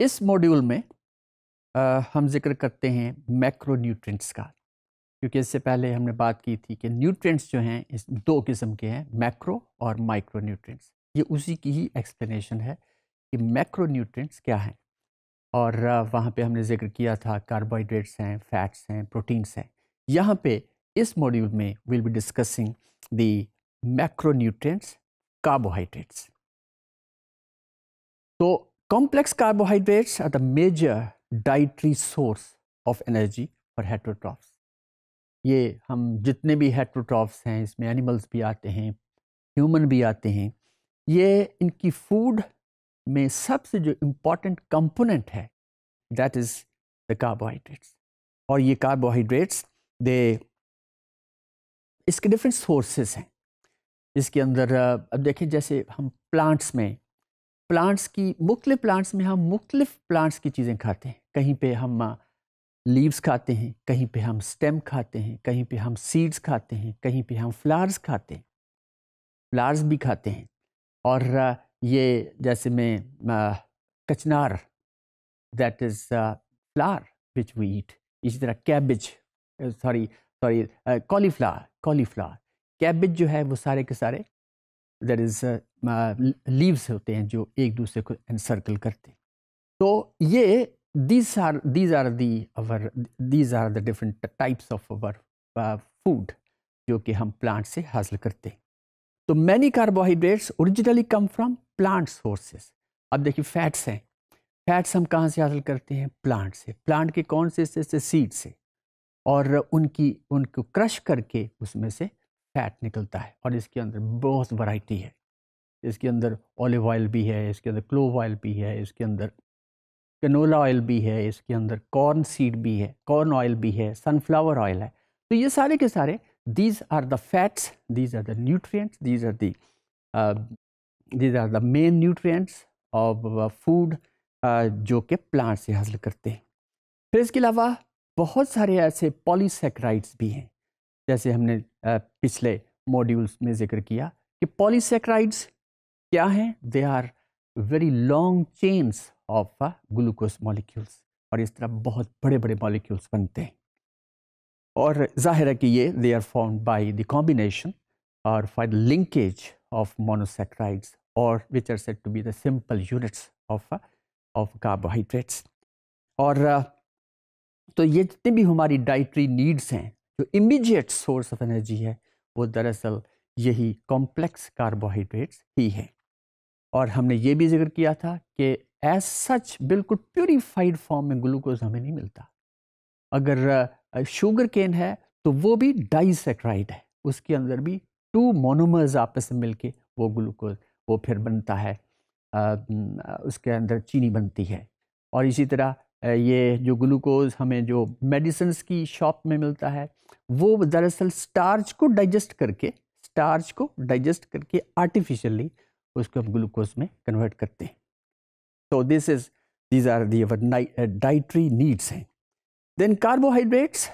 इस मॉड्यूल में आ, हम जिक्र करते हैं मैक्रो न्यूट्रेंट्स का क्योंकि इससे पहले हमने बात की थी कि न्यूट्रेंट्स जो हैं इस दो किस्म के हैं मैक्रो और माइक्रो न्यूट्रेंट्स ये उसी की ही एक्सप्लेनेशन है कि मैक्रो न्यूट्रेंट्स क्या हैं और वहाँ पे हमने जिक्र किया था कार्बोहाइड्रेट्स हैं फैट्स हैं प्रोटीन्स हैं यहाँ पे इस मॉड्यूल में will be discussing the macro nutrients carbohydrates तो Complex carbohydrates are the major dietary source of energy for heterotrophs. ये हम जितने भी heterotrophs हैं इसमें animals भी आते हैं human भी आते हैं ये इनकी food में सबसे जो important component है that is the carbohydrates और ये carbohydrates दे इसके different sources हैं इसके अंदर अब देखें जैसे हम plants में प्लांट्स की मुख्तलिफ प्लांट्स में हम मुख्तलिफ प्लांट्स की चीज़ें खाते हैं कहीं पे हम लीव्स खाते हैं कहीं पे हम स्टेम खाते हैं कहीं पे हम सीड्स खाते हैं कहीं पे हम फ्लावर्स खाते हैं फ्लावर्स भी खाते हैं और ये जैसे में कचनार that is flower which we eat इसी तरह cabbage sorry sorry cauliflower cauliflower cabbage जो है वो सारे के सारे देर इज़ लीव्स होते हैं जो एक दूसरे को एनसर्कल करते हैं तो ये these are these are the our these are the different types of our food जो कि हम प्लांट से हासिल करते हैं तो many carbohydrates originally come from plant sources अब देखिए फैट्स हैं फैट्स हम कहाँ से हासिल करते हैं प्लांट से प्लांट के कौन से से, से सीड से और उनकी उनको क्रश करके उसमें से फैट निकलता है और इसके अंदर बहुत वैरायटी है इसके अंदर ऑलिव ऑयल भी है इसके अंदर क्लोव ऑयल भी है इसके अंदर कनोला ऑयल भी है इसके अंदर कॉर्न सीड भी है कॉर्न ऑयल भी है सनफ्लावर ऑयल है तो ये सारे के सारे these are the fats these are the nutrients these are the these are the main nutrients of food जो कि प्लांट से हासिल करते हैं फिर इसके अलावा बहुत सारे ऐसे पॉलीसेक्राइड्स भी हैं जैसे हमने पिछले मॉड्यूल्स में जिक्र किया कि पॉलीसेक्राइड्स क्या हैं they are very long chains of glucose molecules और इस तरह बहुत बड़े बड़े मॉलिक्यूल्स बनते हैं और जाहिर है कि ये they are found by the combination और for the linkage of monosaccharides और which are set to be the simple units of of carbohydrates और uh, तो ये जितने भी हमारी डाइटरी नीड्स हैं जो इमीडिएट सोर्स ऑफ एनर्जी है वो दरअसल यही कॉम्प्लेक्स कार्बोहाइड्रेट्स ही है और हमने ये भी जिक्र किया था कि एज सच बिल्कुल प्योरीफाइड फॉर्म में ग्लूकोज हमें नहीं मिलता अगर शुगर केन है तो वो भी डाइसेक्राइड है उसके अंदर भी टू मोनोमर्स आपस में मिलके वो ग्लूकोज वो फिर बनता है आ, उसके अंदर चीनी बनती है और इसी तरह ये जो ग्लूकोज हमें जो मेडिसिन की शॉप में मिलता है वो दरअसल स्टार्च को डाइजेस्ट करके स्टार्च को डाइजेस्ट करके आर्टिफिशियली उसको हम ग्लूकोज में कन्वर्ट करते हैं तो this is these are the our dietary needs हैं then carbohydrates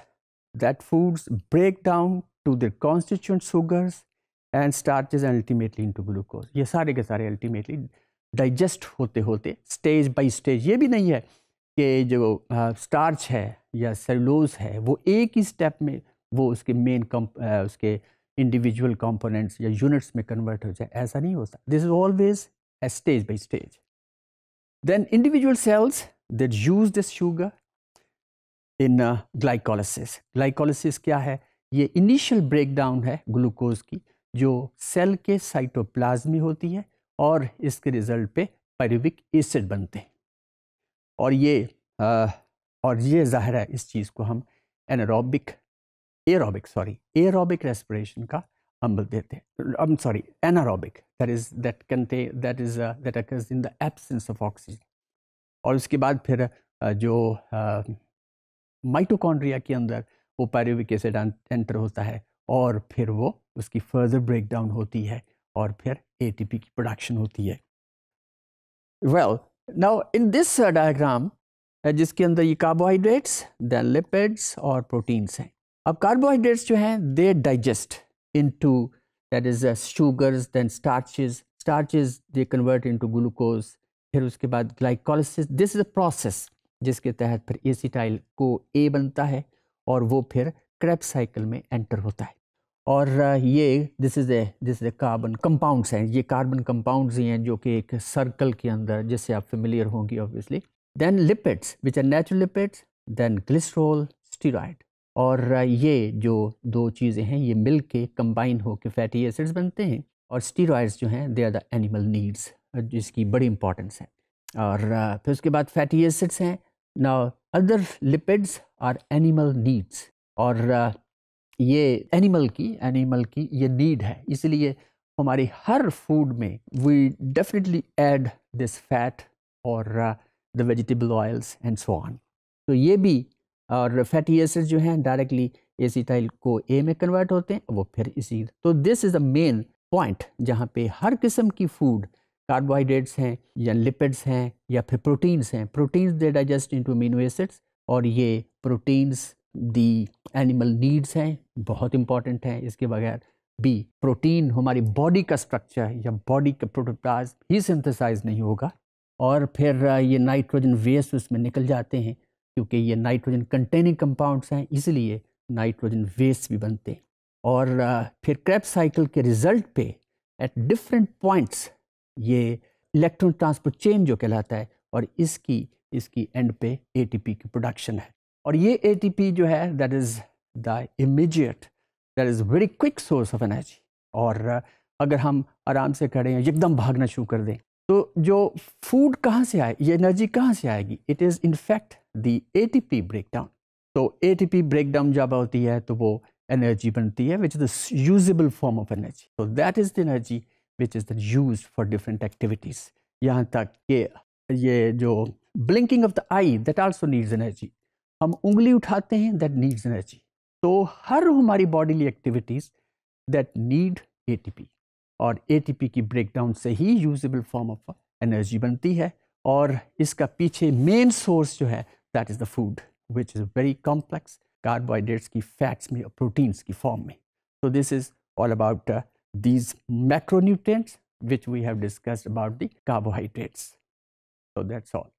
foods break down to to constituent sugars and starch starches ultimately into glucose ये सारे के सारे अल्टीमेटली डाइजेस्ट होते होते स्टेज बाई स्टेज ये भी नहीं है के जो स्टार्च है या सेलूलोज है वो एक ही स्टेप में वो उसके मेन कम उसके इंडिविजुअल कंपोनेंट्स या यूनिट्स में कन्वर्ट हो जाए ऐसा नहीं होता this is always a stage by stage then individual cells that use this sugar in glycolysis glycolysis क्या है ये इनिशियल ब्रेकडाउन है ग्लूकोज की जो सेल के साइटोप्लाज्मी होती है और इसके रिजल्ट पे पैरिविक एसिड बनते हैं और ये आ, और ये ज़ाहिर है इस चीज़ को हम anaerobic aerobic sorry aerobic respiration का अम्बल देते हैं sorry anaerobic that is that कंटे that is that occurs in the absence of oxygen और उसके बाद फिर जो माइटोकॉन्ड्रिया के अंदर वो पैरोविक एसिड एंटर होता है और फिर वो उसकी फर्दर ब्रेकडाउन होती है और फिर एटीपी की प्रोडक्शन होती है well well, Now in this uh, diagram uh, जिसके अंदर ये कार्बोहाइड्रेट्स देन लिपिड्स और प्रोटीन्स हैं अब कार्बोहाइड्रेट्स जो हैं they digest into that is sugars then starches starches they convert into glucose फिर उसके बाद glycolysis this is a process जिसके तहत फिर एसीटाइल को ए बनता है और वो फिर क्रेप साइकिल में एंटर होता है और ये this is a this is a carbon compounds हैं ये कार्बन कंपाउंड्स ही हैं जो कि एक सर्कल के अंदर जिससे आप फेमिलियर होंगी obviously then lipids which are natural lipids then glycerol steroid और ये जो दो चीज़ें हैं ये मिल के कम्बाइन होकर फैटी एसिड्स बनते हैं और स्टीरॉयड्स जो हैं they are the animal needs जिसकी बड़ी इंपॉर्टेंस है और फिर उसके बाद फैटी एसिड्स हैं ना other lipids are animal needs और ये एनिमल की एनिमल की ये नीड है इसलिए हमारी हर फूड में we definitely add this fat और the vegetable oils and so on तो ये भी और फैटी एसिड जो हैं डायरेक्टली टाइल को ए में कन्वर्ट होते हैं वो फिर इसी तो this is the main point जहाँ पे हर किस्म की फूड कार्बोहाइड्रेट्स हैं या लिपिड्स हैं या फिर प्रोटीन्स हैं proteins they digest into to acids और ये प्रोटीन्स दी एनिमल नीड्स हैं बहुत इंपॉर्टेंट हैं इसके बगैर बी प्रोटीन हमारी बॉडी का स्ट्रक्चर या बॉडी का प्रोटोप्लाज ही सिंथेसाइज नहीं होगा और फिर ये नाइट्रोजन वेस्ट उसमें निकल जाते हैं क्योंकि ये नाइट्रोजन कंटेनिंग कंपाउंड्स हैं इसलिए नाइट्रोजन वेस्ट भी बनते हैं और फिर क्रैप साइकिल के रिजल्ट पे एट डिफरेंट पॉइंट्स ये इलेक्ट्रॉन ट्रांसपोर्ट चेन जो कहलाता है और इसकी इसकी एंड पे एटीपी की प्रोडक्शन है और ये एटीपी जो है that is the immediate that is very quick source of energy और अगर हम आराम से खड़े हैं एकदम भागना शुरू कर दें तो जो फूड कहाँ से आए ये एनर्जी कहाँ से आएगी it is in fact the A T P break down तो A T P break down जब होती है तो वो एनर्जी बनती है which is the usable form of energy तो that is the energy which is the use for different activities यहाँ तक कि ये जो blinking of the eye that also needs energy हम उंगली उठाते हैं दैट नीड्स एनर्जी तो हर हमारी bodily activities that need a और ए की ब्रेकडाउन से ही यूजेबल फॉर्म ऑफ एनर्जी बनती है और इसका पीछे मेन सोर्स जो है that is the food which is very complex carbohydrates की फैट्स में और प्रोटीन्स की फॉर्म में so this is all about these macronutrients which we have discussed about the carbohydrates so that's all